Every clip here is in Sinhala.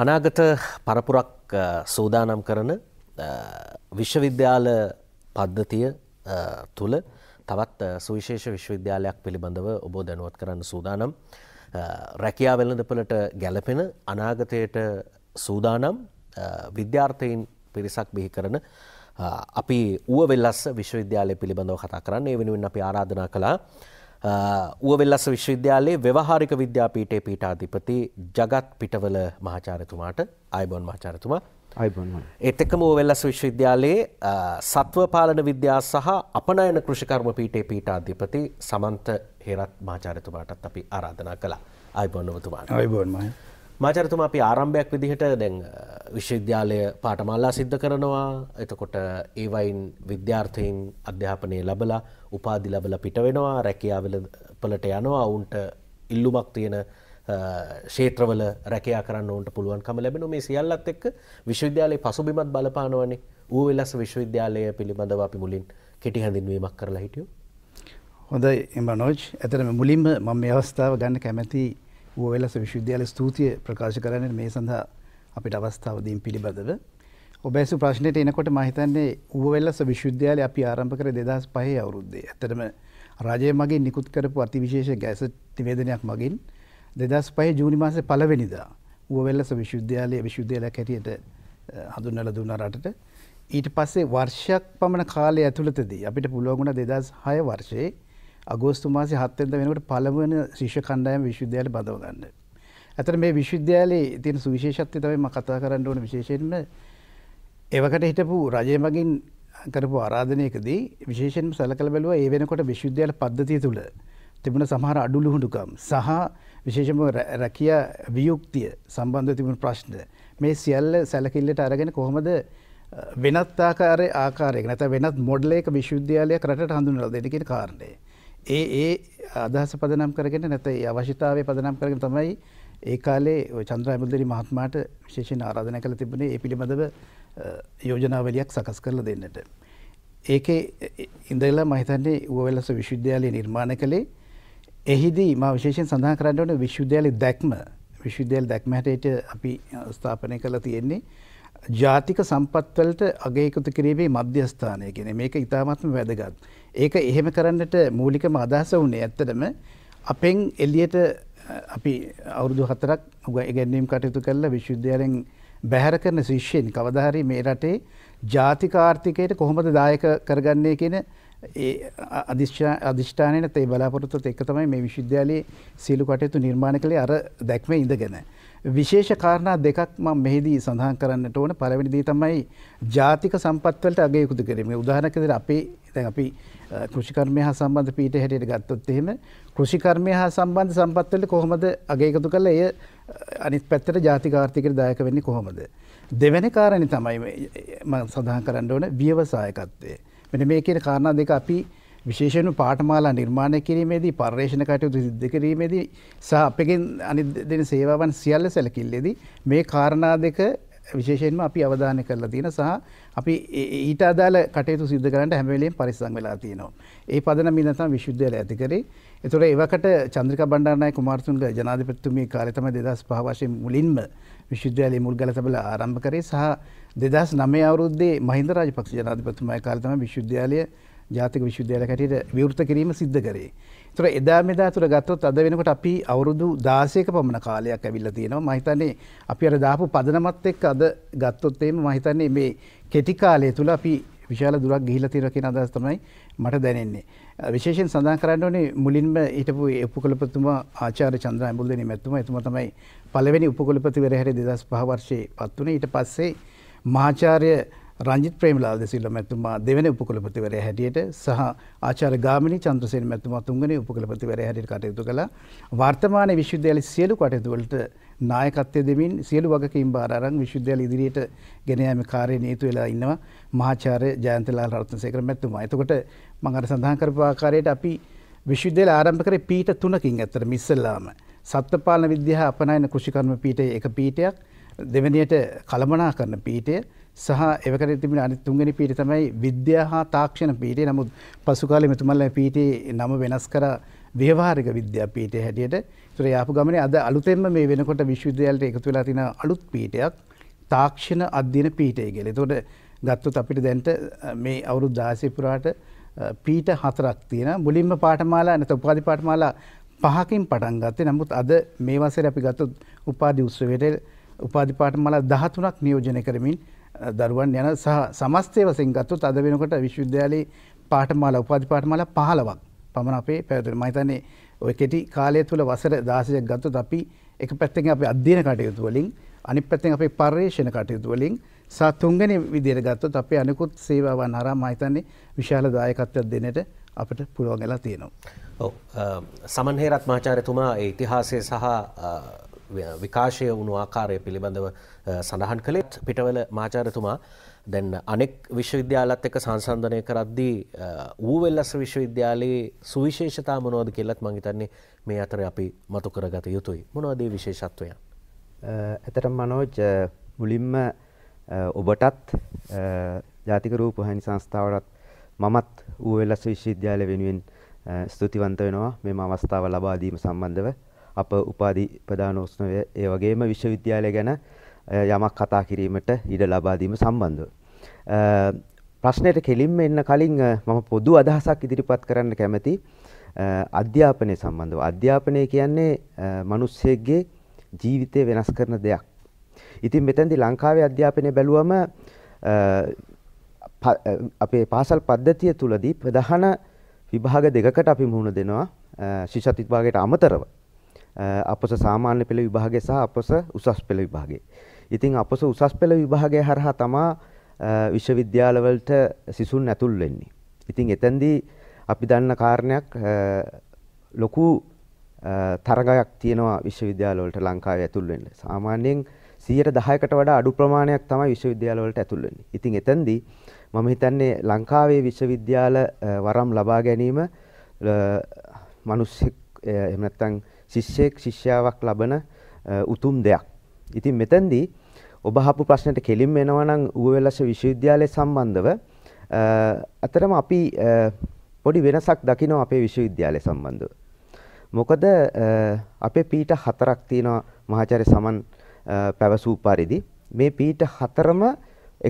අනාගත පරපුරක් සූදානම් කරන විශ්වවිද්‍යාල පද්ධතිය තුළ තවත් සුවිශේෂ විශ්වවිද්‍යාලයක් පිළිබඳව ඔබෝ දැනුවත් කරන්න සූදානම් රැකයා වෙළඳපලට ගැලපෙන අනාගතයට සූදානම් විද්‍යාර්ථයෙන් පිරිසක් බිහි කරන අපි ඌුව වෙල්ලස් විශ්වවිද්‍යාලය පිළිබඳව කතා කරන්න ඒ වෙනුවෙන් අපි ආරාධනා කළා ඌවවෙල්ලස් විශ්වවිද්‍යාලයේ ව්‍යවහාරික විද්‍යාපීටේ පීටාධිපති ජගත් පිටවල මහාචාරතුමාට අයිබොන් මහාචාරතුමා ඒත් එක්කම ඌවවෙල්ලස් විශ්වවිද්‍යාලයේ සත්ව පාලන විද්‍යා සහ අපනයන කෘෂිකර්ම පීටේ පීටාධිපති සමන්ත හෙරත් මහාචාරතුමාටත් අපි ආරාධනා කළා අයිබොන් ඔබතුමාට අයිබොන් මහා මාචරතුම අපි ආරම්භයක් විදිහට දැන් විශ්වවිද්‍යාලය පාටමල්ලා සිද්ධ කරනවා එතකොට ඒවයින් විද්‍යාර්ථයෙන් අධ්‍යාපනය ලබලා උපාදි ලබල පිට වෙනවා රැකියාවලට යනවා ඔවුන්ට ඉල්ලුමක් තියෙන ශේත්‍රවල රැකයා කරන්න ඔවන්ට පුළුවන්කම ලැබෙන මේ සියල්ලත් එක්ක විශ්වවිද්‍යාලයේ පසුබිමත් බලපානවනේ ඌ වෙලස් විශ්වවිද්‍යාලය පිළිබඳව අපි මුලින් කෙටි හැඳින්වීමක් කරලා හිටියෝ. හොඳ එම නෝජ් ඇතරම මුලින්ම මම අවස්ථාව ගන්න කැමැති ඌවෙලස විශ්වවිද්‍යාල ස්තුතිය ප්‍රකාශ කරන්න මේ සඳහා අපිට අවස්ථාවදීන් පිළිබඳව. ඔබැසු ප්‍රශ්නයට එනකොට මහිතන්නේ ඌවෙල්ලස විශ්වවිද්‍යාලය අපි ආරම්භ කර දෙදස් පහේ අවුරුද්දේ. ඇතරම රජය මගින් නිකුත් කරපු අතිවිශේෂ ගැස තිවේදනයක් මගින් දෙදස් පහ ජූනිමාස පලවෙනිදා ඌවෙල්ලස විශ්වවිද්‍යාලය විශ්වවිද්‍යාලයක් හැටියට හඳුන්නල දුන්න රටට. ඊට පස්සේ වර්ෂයක් පමණ කාලය ඇතුළතදී අපිට පුළුවගුණ දෙදස් හය වර්ෂයේ අගෝස්තු මාසේ 7 වෙනිදා වෙනකොට පළවෙනි ශිෂ්‍ය කණ්ඩායම විශ්වවිද්‍යාලේ බඳව ගන්න. ඇතර මේ විශ්වවිද්‍යාලයේ තියෙන සුවිශේෂත්වය තමයි මම කතා කරන්න ඕන විශේෂයෙන්ම එවකට හිටපු රජය මගින් කරපු ආරාධනයකදී විශේෂයෙන්ම සැලකලා බැලුවා ඒ වෙනකොට විශ්වවිද්‍යාල පද්ධතිය තුළ තිබුණ සමහර අඩුලුහුඩුකම් සහ විශේෂම රැකිය වියුක්තිය සම්බන්ධ තිබුණ ප්‍රශ්න මේ සියල්ල සැලකිල්ලට අරගෙන කොහොමද වෙනත් ආකාරය ආකාරයක් නැත වෙනත් මොඩලේක විශ්වවිද්‍යාලය කරට හඳුනල දෙනකින් කාරණය ඒ ඒ අදහස පදනම් කරගෙන නැත ඒ අවශ්‍යතාවය පදනම් කරගෙන තමයි ඒ කාලේ චන්ද්‍ර ඇමුදරි මහත්මාට විශේෂෙන් ආරාධන කළ තිබුණේ ඒ පිළිබඳව යෝජනාවලියක් සකස් කරල දෙන්නට. ඒකේ ඉඳලා මහිතන්නේ ඌවෙලස විශ්වවිද්‍යාලය නිර්මාණ කළේ එහිදී මා විශේෂෙන් සඳහන් කරන්නවන විශ්වවිද්‍යාලය දැක්ම විශ්වවිද්‍යල් දැක්මහටට අපි ස්ථාපනය කළ තියෙන්නේ ජාතික සම්පත්වලට අගේකුතු කිරීමේ මධ්‍යස්ථානය කියෙන මේක ඉතාමත්ම වැදගත්. ඒක එහෙම කරන්නට මූලිකම අදහස වුණේ ඇත්තටම අපෙන් එල්ලියට අපි අවුරුදු හතරක් උග ඉගැන්වීම් කටයුතු කරලා විශ්වවිද්‍යාලයෙන් බැහැර කරන ශිෂ්‍යයන් කවදාහරි මේ රටේ ජාතික ආර්ථිකයට කොහොමද දායක කරගන්නේ කියන ඒ අධිෂ්ඨානයට ඒ බලාපොරොත්තුත් එක තමයි මේ විශ්වවිද්‍යාලයේ සීලු කටයුතු නිර්මාණ කළේ අර දැක්ම ඉඳගෙන. විශේෂ කාරණා දෙකක් මම මෙහිදී සඳහන් කරන්නට ඕන පළවෙනි දේ තමයි ජාතික සම්පත් වලට අගය යොදු කිරීම. උදාහරණයක් විදිහට අපේ දැන් අපි කෘෂිකර්මය හා සම්බන්ධ පීඨය හැටියට ගත්තොත් එහෙම කෘෂිකර්මය හා සම්බන්ධ සම්පත් වලට කොහොමද අගය යොදු කරලා එය අනිත් පැත්තට ජාතික ආර්ථිකයට දායක වෙන්නේ කොහොමද? දෙවෙනි කාරණේ තමයි මම සඳහන් කරන්න ඕන ව්‍යවසායකත්වය. මෙන්න මේ කියන කාරණා දෙක අපි විශේෂණු පාටමාලා නිර්මාණය කිරීමේදී පර්ේෂණ කටයුතු සිද්ධ කිරීමේදී සහ අපගෙන් අනි දෙන සේවාවන් සියල්ල සැලකිල්ලෙදී මේ කාරණා දෙක විශේෂයෙන්ම අපි අවධානය කරලා තියෙන සහ අපි ඊට අදාළ කටයුතු සිද්ධ කරන්න හැමවෙලෙන් පරිස්සම් වෙලා තියෙනවා. ඒ පදන මිනතම් විශ්ුද්ධල ඇති කරේ. එතොට ඒවකට චන්ද්‍රික බණ්ඩාරනාය කුමාර්තුන්ග ජනාධිපතිතුමී කාලතම දෙදස් පහවශයෙන් මුලින්ම විශ්ුද්ධලය මුල්ගල සබල ආරම්භ කරේ සහ දෙදස් නමේ අවුද්දේ මහින්දරාජ පක්ෂ ජනාධිපතුමයි කාලතම විශ්ුද්ධාලය ජාතික විශ්වවිද්‍යාල කැටියට විවෘත කිරීම සිද්ධ කරේ. තුර එදා මෙදා තුර ගත්තොත් අද වෙනකොට අපි අවුරුදු දාසයක පමණ කාලයක් ඇවිල්ල තියෙනවා මහිතන්නේ අපි අර දාපු පදනමත් එක් අද ගත්තොත්තේම මහිතන්නේ මේ කෙටිකාලය තුළ අපි විශාල දුරක් ගිහිල තිරකින අදස් තමයි මට දැනෙන්නේ. විශේෂෙන් සඳහන් කරන්න ඕනේ මුලින්ම හිටපු උපකොළපතුමා ආචාර චන්ද්‍ර ඇඹුල්දෙනි මැතිතුමා එතුමා තමයි පළවෙනි උපකොළපති වෙරහැර 2005 වර්ෂයේ පත් වුණේ. ඊට පස්සේ මහාචාර්ය රංජිත් ප්‍රේමලාල් දෙසිල්ල මැතුමා දෙවෙනි උපකුලපතිවරයා හැටියට සහ ආචාර්ය ගාමිණී චන්ද්‍රසේන මැතුමා තුන්වෙනි උපකුලපතිවරයා හැටියට කටයුතු කළා. වර්තමාන විශ්වවිද්‍යාලයේ සියලු කටයුතු වලට නායකත්වය දෙමින් සියලු වගකීම් බාර අරන් විශ්වවිද්‍යාල ඉදිරියට ගෙන යාම කාර්යයේ නියුතු වෙලා ඉන්නවා මහාචාර්ය ජයන්තලාල් රත්නසේකර මැතිතුමා. එතකොට මම අර සඳහන් කරපු ආකාරයට අපි විශ්වවිද්‍යාල ආරම්භ කරේ පීඨ තුනකින් ඇත්තට මිස්සලාම සත්ත්ව පාලන විද්‍යාව අපනයන කෘෂිකර්ම පීඨයේ එක පීඨයක් දෙවැනියට කළමනා කරන පීටය සහ එවකට තිබෙන අනි තුන්ගනි පීට තමයි විද්‍යා හා තාක්ෂණ පීටේ නමුත් පසුකාලෙ මෙතුමල්ල පීටේ නම වෙනස් කර ව්‍යවහාරික විද්‍යාපීටය හැටියට තුර යාපු ගමන අද අලුතෙම මේ වෙනකොට විශ්වවිද්‍යයාලට එකතු වෙලා තින අලුත් පීටයක් තාක්ෂණ අධ්‍යන පීටය ගෙල තොට ගත්තුත් අපිට දැන්ට මේ අවුරුද් දාසයපුරාට පීට හතරක් තියෙන මුලින්ම පාටමාලා නැත උපාධි පාටමාලා පහකින් පටන් ගත්තේ නමුත් අද මේ වසර අපි ගත්තුත් උපාධි උත්සවයට උපාධිපාටමල දහතුනක් නියෝජනය කරමින් දරුවන් යන සහ සමස්තය වසෙන් ගත්තුත් අද වෙනකොට විශ්වවිද්‍යාලයේ පාටමාල උපාධිපාටමල පහලවක් පමණ අපේ පැවතුන මහිතන්නේ ඔය කෙටි කාලය තුළ වසර දාසයක් ගත්තුත් අපි එක පැත්තෙන් අප අධ්‍යන කටයුතු වලින් අනි පැත්තෙන් අපේ පර්යේෂණ කටයුතු වලින් සතුන්ගෙන විදිර ගත්තොත් අපේ අනෙකුත් සේවාවන් හරා මහිතන්නේ විශාල දායකත්වයක් දෙනට අපට පුළුවන් වෙලා තියෙනවා. ඔව් සමන්හේරත් මාචාර්යතුමා ඒ ඉතිහාසය සහ විකාශය වුණු ආකාරය පිළිබඳව සඳහන් කළෙත් පිටවල මාචාරතුමා දැන් අනෙක් විශ්වවිද්‍යාලත් එක්ක සංසන්ධනය කරද්දී ඌවෙල්ලස් විශ්වවිද්‍යාලයේ සුවිශේෂතා මොනවද කියලත් මං හිතන්නේ මේ අතර අපි මතු කරගත යුතුයි. මොනවද ඒ විශේෂත්වයන්? ඇතරම් මනෝජ් මුලින්ම ඔබටත් ජාතික රූප හනි සංස්ථාවටත් මමත් ඌවෙල්ලස් විශ්වවිද්‍යාලය වෙනුවෙන් ස්තුතිවන්ත වෙනවා මෙම අවස්ථාව ලබා දීම සම්බන්ධව. අප උපාධි ප්‍රදානෝත්සවය ඒ වගේම විශ්වවිද්‍යාලය ගැන යමක් කතා කිරීමට ඉඩ ලබා දීම සම්බන්ධව. ප්‍රශ්නයට කෙලින්ම එන්න කලින් මම පොදු අදහසක් ඉදිරිපත් කරන්න කැමැති. අධ්‍යාපනය සම්බන්ධව අධ්‍යාපනය කියන්නේ මිනිස්සෙක්ගේ ජීවිතය වෙනස් කරන දෙයක්. ඉතින් මෙතෙන්දී ලංකාවේ අධ්‍යාපනය බැලුවම අපේ පාසල් පද්ධතිය තුලදී ප්‍රධාන විභාග දෙකකට අපි මුහුණ දෙනවා ශිෂ්‍යත් විභාගයට අමතරව. අපොස සාමාන්‍ය පෙළ විභාගය සහ අපොස උසස් පෙළ විභාගය. ඉතින් අපොස උසස් පෙළ විභාගය හරහා තමා විශ්වවිද්‍යාලවලට සිසුන් ඇතුල් වෙන්නේ. ඉතින් එතැන්දී අපි දන්න කාරණයක් ලොකු තරගයක් තියෙනවා විශ්වවිද්‍යාලවලට ලංකාවේ ඇතුල් වෙන්න. සාමාන්‍යයෙන් 110කට වඩා අඩු ප්‍රමාණයක් තමයි විශ්වවිද්‍යාලවලට ඇතුල් වෙන්නේ. ඉතින් එතෙන්දී මම හිතන්නේ ලංකාවේ විශ්වවිද්‍යාල වරම් ලබා ගැනීම මිනිස්සෙක් එහෙම නැත්නම් ශිෂ්‍යෙක් ශිෂ්‍යාවක් ලබන උතුම් දෙයක්. ඉතින් මෙතැන්දී ඔබ අහපු ප්‍රශ්නට කෙලින්ම එනවා නම් ඌවේලස විශ්වවිද්‍යාලය සම්බන්ධව අතරම අපි පොඩි වෙනසක් දකිනවා අපේ විශ්වවිද්‍යාලය සම්බන්ධව. මොකද අපේ පීට හතරක් තියෙනවා මහාචාර්ය සමන් පැවසූ පරිදි මේ පීට හතරම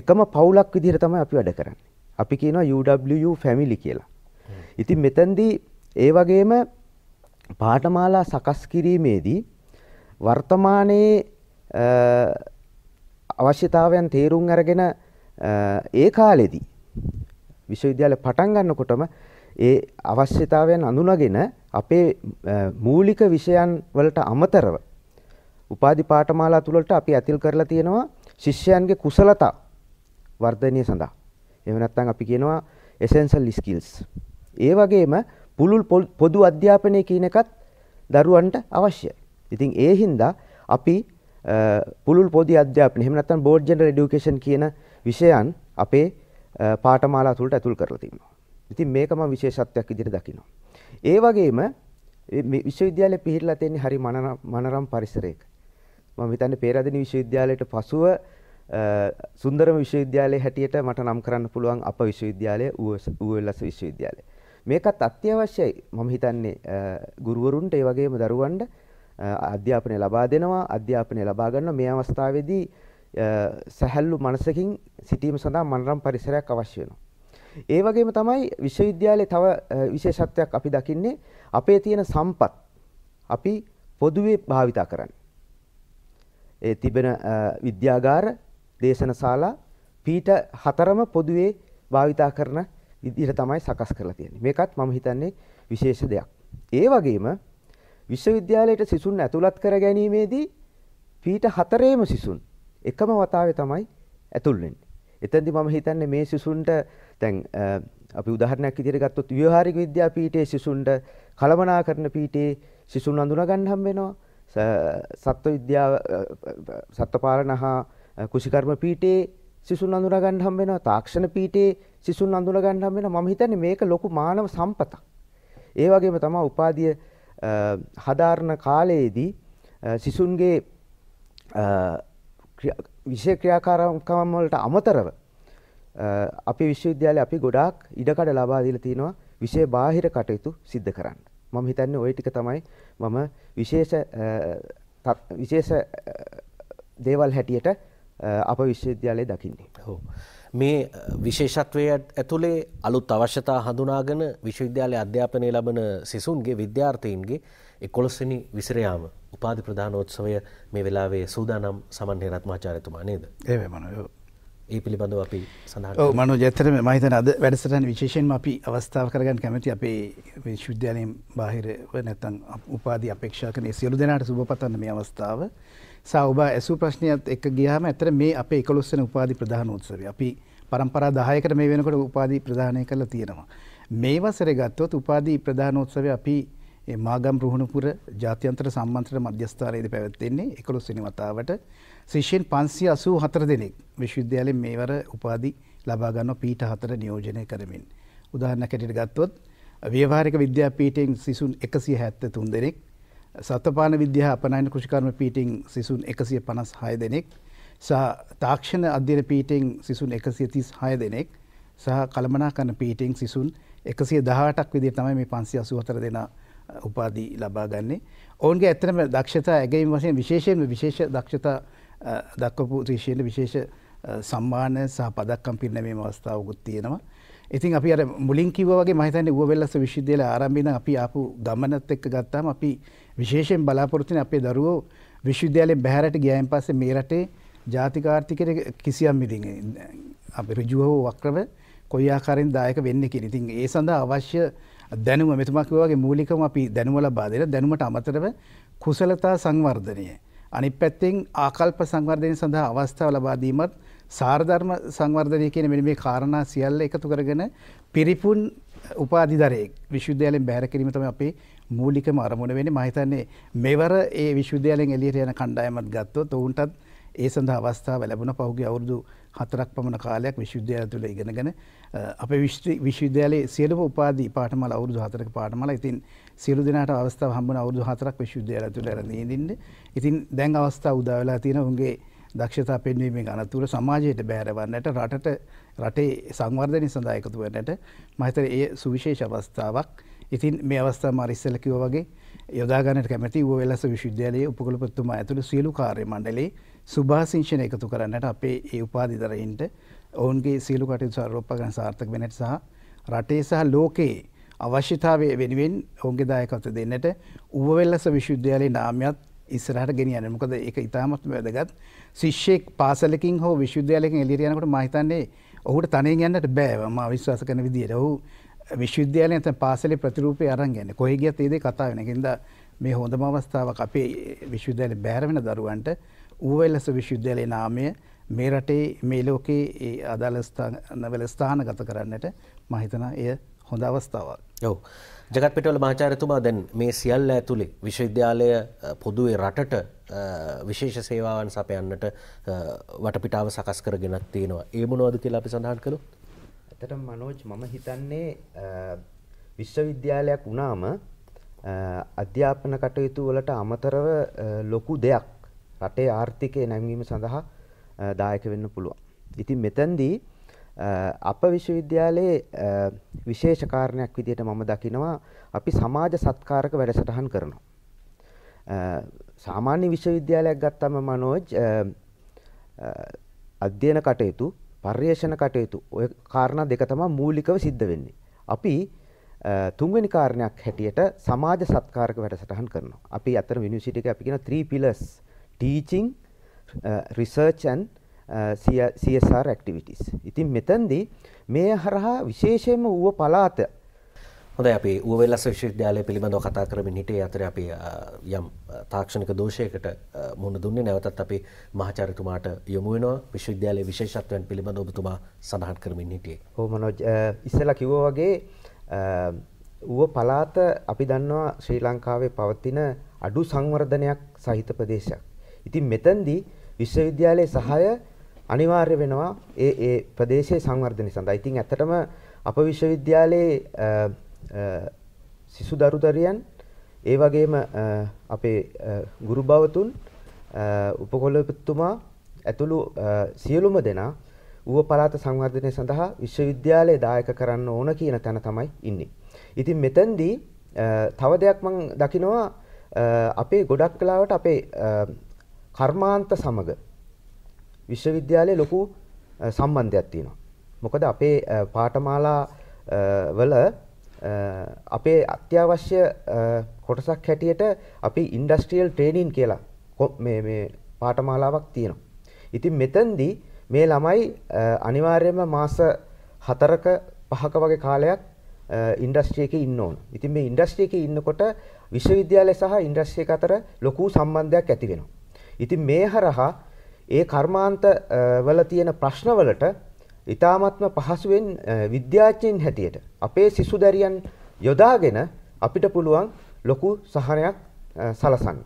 එකම පවුලක් විදිහට තමයි අපි වැඩ කරන්නේ. අපි කියනවා UW family කියලා. ඉතින් මෙතෙන්දී ඒ වගේම පාඨමාලා සකස් කිරීමේදී වර්තමානයේ අවශ්‍යතාවයන් තේරුම් අරගෙන ඒ කාලෙදී විශ්වවිද්‍යාල පටන් ගන්නකොටම ඒ අවශ්‍යතාවයන් අඳුනගෙන අපේ මූලික විෂයන් වලට අමතරව උපාධි පාඨමාලා තුළට අපි ඇතිල් කරලා තියෙනවා ශිෂ්‍යයන්ගේ කුසලතා වර්ධනය සඳහා. එහෙම නැත්නම් අපි කියනවා essential skills. ඒ වගේම පුළුල් පොදු අධ්‍යාපනය කියන එකත් දරුවන්ට අවශ්‍ය. ඉතින් ඒ හින්දා අපි පුළුල් පොදි අධ්‍යාපනය එහෙම නැත්නම් බෝඩ් ජෙනරල් এডুকেෂන් කියන විෂයන් අපේ පාඨමාලා තුළට ඇතුල් කරලා තිනවා. ඉතින් මේක මම විශේෂත්වයක් විදිහට දකිනවා. ඒ වගේම විශ්වවිද්‍යාලය පිහිටලා තියෙන්නේ හරි මනරම් පරිසරයක. මම හිතන්නේ පේරාදෙණි විශ්වවිද්‍යාලයට පසුව සුන්දරම විශ්වවිද්‍යාලය හැටියට මට නම් කරන්න පුළුවන් අප විශ්වවිද්‍යාලය ඌවලස විශ්වවිද්‍යාලය මේකත් අත්‍යවශ්‍යයි මම හිතන්නේ ගුරුවරුන්ට ඒ වගේම දරුවන්ට අධ්‍යාපනය ලබා දෙනවා අධ්‍යාපනය ලබා ගන්න මේ අවස්ථාවේදී සැහැල්ලු මනසකින් සිටීම සඳහා මනරම් පරිසරයක් අවශ්‍ය වෙනවා. ඒ වගේම තමයි විශ්වවිද්‍යාලයේ තව විශේෂත්වයක් අපි දකින්නේ අපේ තියෙන සම්පත් අපි පොදුවේ භාවිතා කරන්න. ඒ තිබෙන විද්‍යාගාර, දේශනශාලා, පීඨ හතරම පොදුවේ භාවිතා කරන ඉදිරියට තමයි සකස් කරලා තියෙන්නේ. මේකත් මම හිතන්නේ විශේෂ දෙයක්. ඒ වගේම විශ්වවිද්‍යාලයට සිසුන් ඇතුළත් කර ගැනීමේදී පීට හතරේම සිසුන් එකම වතාවේ තමයි ඇතුල් වෙන්නේ. එතෙන්දී මම හිතන්නේ මේ සිසුන්ට දැන් අපි උදාහරණයක් විදිහට ගත්තොත් ව්‍යවහාරික විද්‍යා පීඨයේ සිසුන්ට කළමනාකරණ පීඨයේ සිසුන් අඳුනා ගන්න හම්බ වෙනවා. සත්ව විද්‍යාව සත්ව පාලන හා කුෂිකර්ම පීඨයේ සිසුන් අඳුර ගන්න හම් වෙනවා තාක්ෂණ පීඨයේ සිසුන් අඳුර ගන්න හම් වෙනවා මම හිතන්නේ මේක ලොකු මානව සම්පතක්. ඒ වගේම තමයි උපාධිය හදාරන කාලයේදී සිසුන්ගේ විෂය ක්‍රියාකාරකම් වලට අමතරව අපි විශ්වවිද්‍යාලේ අපි ගොඩාක් ඉඩකඩ ලබා දීලා තිනවා විෂය බාහිර කටයුතු සිද්ධ කරන්න. මම හිතන්නේ ওই ටික තමයි මම විශේෂ විශේෂ දේවල් හැටියට අප විශ්වවිද්‍යාලය දකින්නේ. හෝ. මේ විශේෂත්වය ඇතුළේ අලුත් අවශ්‍යතා හඳුනාගෙන විශ්වවිද්‍යාලය අධ්‍යාපනය ලබන සිසුන්ගේ විද්‍යාර්ථීන්ගේ එකොළොස්සනි විසිරයාම උපාධි ප්‍රධානෝත්සවය මේ වෙලාවේ සූදානම් සමන්හය රත්මාචාරයතුමා නේද. ඒ මනයෝ. ඒ පිළිබඳව අපි සඳහන් මනු ජතරම මහිතන අද වැඩසටන් විශේෂෙන් අපි අවස්ථාව කරගන්න කැමති අපේ විශ්ුද්ධාලයෙන් බාහිර නැත්තන් උපාධ අපේක්ෂකන සියලු දෙනාට සුභපතන්න මේ අවස්ථාව සෞබ ඇසු ප්‍රශ්නයත් එක ගියාම ඇතර මේ අප එකලොස්සන උපාධි ප්‍රධානෝත්සවය අපි පරම්පරා දායකට මේ වෙනකොට උපාධී ප්‍රධානය කරලා තියෙනවා. මේ වසර ගත්තොත් උපාධී ප්‍රධානෝත්සවය අපි මාගම් රහුණපුර ජාත්‍යන්තර සම්බන්ත්‍ර මධ්‍යස්ථානයේද පැවැත්වෙන්නේ එකලොස්සනි වතාවට ශිෂයෙන් පන්සි අසූ හතර දෙනෙක් විශ්විද්‍යාලෙන් මේවර උපාදි ලබාගන්න පීට හතර නියෝජනය කරමින්. උදාහරණ කැටිට ගත්තොත් ව්‍යවාරික විද්‍යාපීටෙන් සිසුන් එකසි හැත්ත තුන් දෙනෙක් සතපාන විද්‍යා අපනයින කෘෂිකර්ම පීටිං සිසුන් එකසිය පනස් හය දෙනෙක් සහ තාක්ෂණ අධ්‍යන පීටිං සිසුන් එකසිය තිස් හය දෙනෙක් සහ කළමනා කන පීටිං සිසුන් එකසිය දහටක් විදිර තමයි මේ පන්සි අසුවතර දෙෙන උපාදී ලබා ගන්නේ ඔවන්ගේ ඇතනම දක්ෂතා ඇගේම වසයෙන් විශේෂයෙන් විශේෂ දක්ෂතා දක්වපු ත්‍රේශයට විශේෂ සම්මාන සහ පදක්කම් පිරණමේ අවස්ථාවකුත් තියෙනවා ඉතින් අපි අර මුලින් කිවගේ මහිතන ුවවෙල්ලස විශිද්ධල ආරම්භින අපි ආපු ගමනත් එක්ක ගත්තාම අපි විශේෂයෙන් බලාපොරොත්තුන අපේ දරුවෝ විශ්වවිද්‍යාලයෙන් බැහැරට ගියයින් පස්සේ මේ රටේ ජාතික ආර්ථිකයට කිසියම් ඉතින් අපි ඍජුව හෝ වක්‍රව කොයි ආකාරයෙන් දායක වෙන්නේ කියන. ඉතින් ඒ සඳහා අවශ්‍ය දැනුම මෙතුමා කිව්වා වගේ මූලිකම අපි දැනුම ලබා දෙන දැනුමට අමතරව කුසලතා සංවර්ධනය අනිත් පැත්තෙන් ආකල්ප සංවර්ධනය සඳහා අවස්ථාව ලබා දීමත් සාරධර්ම සංවර්ධනය කියන මෙන්න මේ කාරණා සියල්ල එකතු කරගෙන පිරිපුන් උපාධිදරේ විශ්ුද්ධයාලෙන් බැහර කිරීමතම අපේ මූලිකම අරමුණ වෙන මහිතන්නේ මෙවර ඒ විශ්ුද්ධයාලෙන් එලියට යන කණ්ඩායමත් ගත්තොත් ඔවුන්ටත් ඒ සඳහා අවස්ථාව ලැබුණ පහුගේ අවුරුදු හතරක් පමණ කාලයක් විශ්ුද්ධයාල තුළ ඉගෙනගෙන අප විශ්විද්‍යාලේ සියලම උපාදී පාටමල අවුරුදු හතරක පාටමල ඉතින් සියලු දෙනාට අවස්ථාව හම්බන අවුරුදු හතරක් විශ්ුද්ධයාල තුළ රඳීඳින්න ඉතින් දැන් අවස්ථාව උදාවෙලා තියෙන උන්ගේ දක්ෂතා පෙන්වීමෙන් අනතුර සමාජයට බෑරවන්නට රටට රටේ සංවර්ධනය සඳහා එකතු වන්නට මහිතර ඒ සුවිශේෂ අවස්ථාවක් ඉතින් මේ අවස්ථා මරිස්සල කිව වගේ යොදාගනට කැමති ව වෙලස විශුද්ධලයේ උපකළපත්තුමා ඇතුළු සියලු කාර්ය මණ්ඩලේ සුභාසිංශණ එකතු කරන්නට අපේ ඒ උපාධිදරයින්ට ඔවුන්ගේ සියලු කටයුතු සරෝපගන සාර්ථක වෙනට සහ රටේ සහ ලෝකයේ අවශ්‍යතාවය වෙනුවෙන් ඔවුන්ගේ දායකත්ව දෙන්නට උවවෙල්ලස විශුද්ධයාලේ නාමයත් ඉස්සරහට ගෙනියන්න මොකද ඒක ඉතාමත් වැදගත් ශිෂ්‍යෙක් පාසලකින් හෝ විශ්වවිද්‍යාලයකින් එළියට යනකොට මම හිතන්නේ ඔහුට තනියෙන් යන්නට බෑ මම විශ්වාස කරන විදිහට. ඔහු විශ්වවිද්‍යාලයෙන් නැත්නම් පාසලේ ප්‍රතිරූපය අරන් යන්නේ. කොහේ ගියත් ඒ දේ කතා වෙන. ඒකින්ද මේ හොඳම අවස්ථාවක් අපේ විශ්වවිද්‍යාලේ බැහැර වෙන දරුවන්ට ඌවැල්ලස විශ්වවිද්‍යාලයේ නාමය මේ රටේ මේ ලෝකේ ඒ අදාළ ස්ථානවල ස්ථානගත කරන්නට මම හිතනවා එය හොඳ අවස්ථාවක්. ඔව්. ජගත්පිටවල මාචාරතුමා දැන් මේ සියල්ල ඇතුළේ විශ්වවිද්‍යාලය පොදුවේ රටට විශේෂ සේවාවන් සපයන්නට වටපිටාව සකස් කරගෙනක් තියෙනවා ඒ මොනවද කියලා අපි සඳහන් කළොත් ඇතට මනෝජ් මම හිතන්නේ විශ්වවිද්‍යාලයක් වුණාම අධ්‍යාපන කටයුතු වලට අමතරව ලොකු දෙයක් රටේ ආර්ථිකය නැංවීම සඳහා දායක වෙන්න පුළුවන් ඉතින් මෙතැන්දී අප විශ්වවිද්‍යාලයේ විශේෂ කාරණයක් විදිහට මම දකිනවා අපි සමාජ සත්කාරක වැඩසටහන් කරනවා. සාමාන්‍ය විශ්වවිද්‍යාලයක් ගත්තම මනෝජ් අධ්‍යයන කටයුතු පර්යේෂණ කටයුතු ඔය කාරණා දෙක තමයි මූලිකව සිද්ධ වෙන්නේ. අපි තුන්වෙනි කාරණයක් හැටියට සමාජ සත්කාරක වැඩසටහන් කරනවා. අපි අතන යුනිවර්සිටි එක අපි කියන 3 pillars teaching uh, research and CSR activities. ඉතින් මෙතන්දී මේ හරහා විශේෂයෙන්ම ඌව පලාත හොඳයි අපි ඌවෙල්ලස් විශ්වවිද්‍යාලය පිළිබඳව කතා කරමින් හිටියේ අතරේ අපි යම් තාක්ෂණික දෝෂයකට මුහුණ දුන්නේ නැවතත් අපි මහාචාර්යතුමාට යොමු වෙනවා විශ්වවිද්‍යාලයේ විශේෂත්වයන් පිළිබඳව ඔබතුමා සඳහන් කරමින් හිටියේ. ඔව් මනෝජ් ඉස්සෙල්ලා කිව්වා වගේ ඌව පළාත අපි දන්නවා ශ්‍රී ලංකාවේ පවතින අඩු සංවර්ධනයක් සහිත ප්‍රදේශයක්. ඉතින් මෙතෙන්දී විශ්වවිද්‍යාලයේ සහාය අනිවාර්ය වෙනවා ඒ ඒ ප්‍රදේශයේ සංවර්ධනය සඳහා. ඉතින් ඇත්තටම අප විශ්වවිද්‍යාලයේ සිසු දරුදරියන් ඒ වගේම අපේ ගුරු භවතුන් උපකොළපතුමා ඇතුළු සියලුම දෙනා ඌව පළාත සංවර්ධනය සඳහා විශ්වවිද්‍යාලය දායක කරන්න ඕන කියන තැන තමයි ඉන්නේ. ඉතින් මෙතෙන්දී තව දෙයක් මම දකිනවා අපේ ගොඩක් කලාවට අපේ කර්මාන්ත සමග විශ්වවිද්‍යාලයේ ලොකු සම්බන්ධයක් තියෙනවා. මොකද අපේ පාඨමාලා වල අපේ අත්‍යවශ්‍ය කොටසක් හැටියට අපි ඉන්ඩස්ට්‍රියල් ට්‍රේනින් කියලා මේ මේ පාඨමාලාවක් තියෙනවා. ඉතින් මෙතෙන්දී මේ ළමයි අනිවාර්යයෙන්ම මාස 4ක 5ක වගේ කාලයක් ඉන්ඩස්ට්‍රිය එකේ ඉන්න ඕන. ඉතින් මේ ඉන්ඩස්ට්‍රිය එකේ ඉන්නකොට විශ්වවිද්‍යාලය සහ ඉන්ඩස්ට්‍රිය අතර ලොකු සම්බන්ධයක් ඇති වෙනවා. ඉතින් මේ හරහා ඒ කර්මාන්ත වල තියෙන ප්‍රශ්නවලට ඉතාමත්ම පහසුවෙන් විද්‍යාචයෙන් හැටියට අපේ සිසු දැරියන් යොදාගෙන අපිට පුළුවන් ලොකු සහනයක් සලසන්න.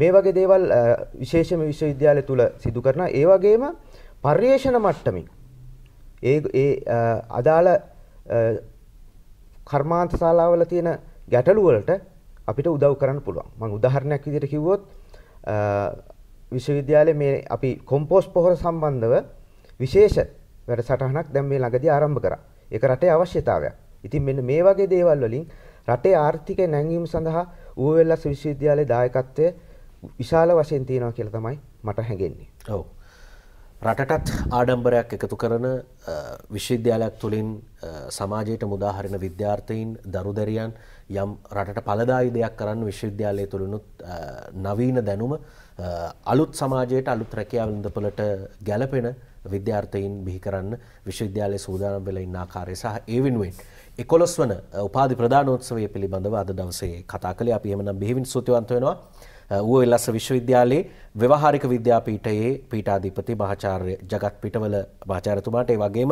මේ වගේ දේවල් විශේෂම විශ්වවිද්‍යාලය තුළ සිදු කරන ඒ වගේම පර්යේෂණ මට්ටමින් ඒ ඒ අදාළ කර්මාන්ත ශාලාවල තියෙන ගැටලු වලට අපිට උදව් කරන්න පුළුවන්. මම උදාහරණයක් විදිහට කිව්වොත් විශ්වවිද්‍යාලය මේ අපි කොම්පෝස් පොහොර සම්බන්ධව විශේෂ වැඩසටහනක් දැන් මේ ළඟදී ආරම්භ කරා. ඒක රටේ අවශ්‍යතාවයක්. ඉතින් මෙන්න මේ වගේ දේවල් වලින් රටේ ආර්ථිකය නැංවීම සඳහා ඌවෙල්ලස් විශ්වවිද්‍යාලයේ දායකත්වය විශාල වශයෙන් තියෙනවා කියලා තමයි මට හැඟෙන්නේ. ඔව්. රටටත් ආඩම්බරයක් එකතු කරන විශ්වවිද්‍යාලයක් තුළින් සමාජයට මුදාහරින විද්‍යාර්ථයින් දරුදරයන් යම් රට පලදායි දෙයක් කරන්න විශ්වවිද්‍යාලය තුළනුත් නවීන දැනුම අලුත් සමාජයට අලුත් රැකියාවලඳපලට ගැලපෙන විද්‍යාර්ථයින් බිහි කරන්න විශ්වවිද්‍යාලය සූදානම් වෙලා ඉන්න ආකාරය සහ ඒ වෙනුවෙන් එකොළොස් වන උපාධි ප්‍රධානෝත්සවය පිළිබඳව අද දවසේ කතා කළේ අපි එහෙමනම් බෙහෙවින් සූතිවන්ත වෙනවා ඌවෙල්ලස්ස විශ්වවිද්‍යාලයේ ව්‍යවහාරික විද්‍යාපීඨයේ පීඨාධිපති මහාචාර්ය ජගත් පිටවල මහාචාර්යතුමාට ඒ වගේම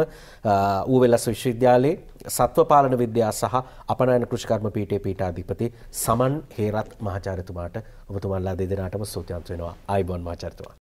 ඌවෙල්ලස්ස විශ්වවිද්‍යාලයේ සත්ව පාලන විද්‍යා සහ අපනයන කෘෂිකර්ම පීඨයේ පීඨාධිපති සමන් හේරත් මහාචාර්යතුමාට ඔබතුමාලා දෙදෙනාටම ස්තුතිවන්ත වෙනවා. ආයිබෝන් මහාචාර්යතුමා.